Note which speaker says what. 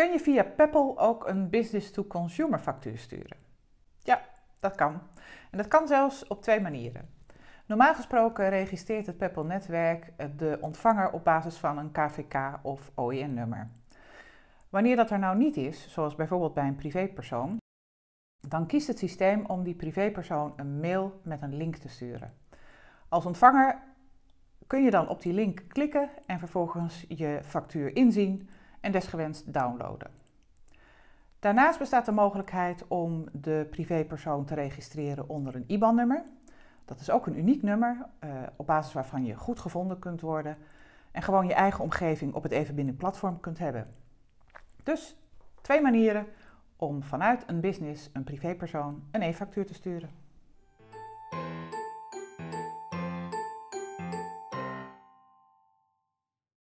Speaker 1: kun je via Peppel ook een business-to-consumer factuur sturen. Ja, dat kan. En dat kan zelfs op twee manieren. Normaal gesproken registreert het Peppel-netwerk eh, de ontvanger op basis van een KVK of OEN-nummer. Wanneer dat er nou niet is, zoals bijvoorbeeld bij een privépersoon, dan kiest het systeem om die privépersoon een mail met een link te sturen. Als ontvanger kun je dan op die link klikken en vervolgens je factuur inzien, en desgewenst downloaden. Daarnaast bestaat de mogelijkheid om de privépersoon te registreren onder een IBAN-nummer. Dat is ook een uniek nummer, eh, op basis waarvan je goed gevonden kunt worden en gewoon je eigen omgeving op het Evenbinding platform kunt hebben. Dus twee manieren om vanuit een business een privépersoon een e-factuur te sturen.